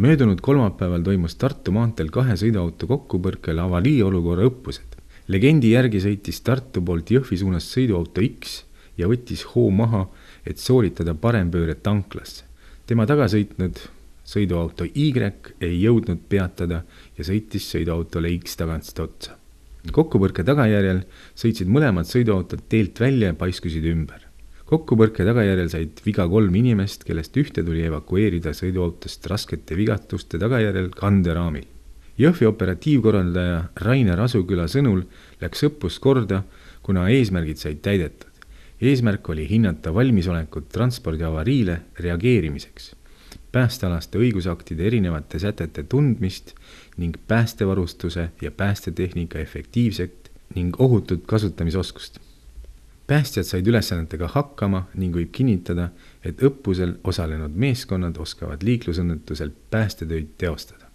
möödunud kolmapäeval toimus Tartu maanteel kahe sõiduauto kokkupõrkel avariiolukorra õppused. legendi järgi sõitis Tartu poolt Jõhvi suunas sõiduauto X ja võttis hoo maha, et sooritada parempööret tanklasse. tema taga sõitnud sõiduauto Y ei jõudnud peatada ja sõitis sõiduautole X tagantist otsa. kokkupõrke tagajärjel sõitsid mõlemad sõiduautod teelt välja ja paiskusid ümber kokkupõrke tagajärjel said viga kolm inimest, kellest ühte tuli evakueerida sõiduautost raskete vigatuste tagajärjel kanderaamil. Jõhvi operatiivkorraldaja Rainer Asuküla sõnul läks õppus korda, kuna eesmärgid said täidetud. eesmärk oli hinnata valmisolekut transpordiavariile reageerimiseks, päästealaste õigusaktide erinevate sätete tundmist ning päästevarustuse ja päästetehnika efektiivset ning ohutut kasutamisoskust päästjad said ülesannetega hakkama ning võib kinnitada, et õppusel osalenud meeskonnad oskavad liiklusõnnetusel päästetöid teostada.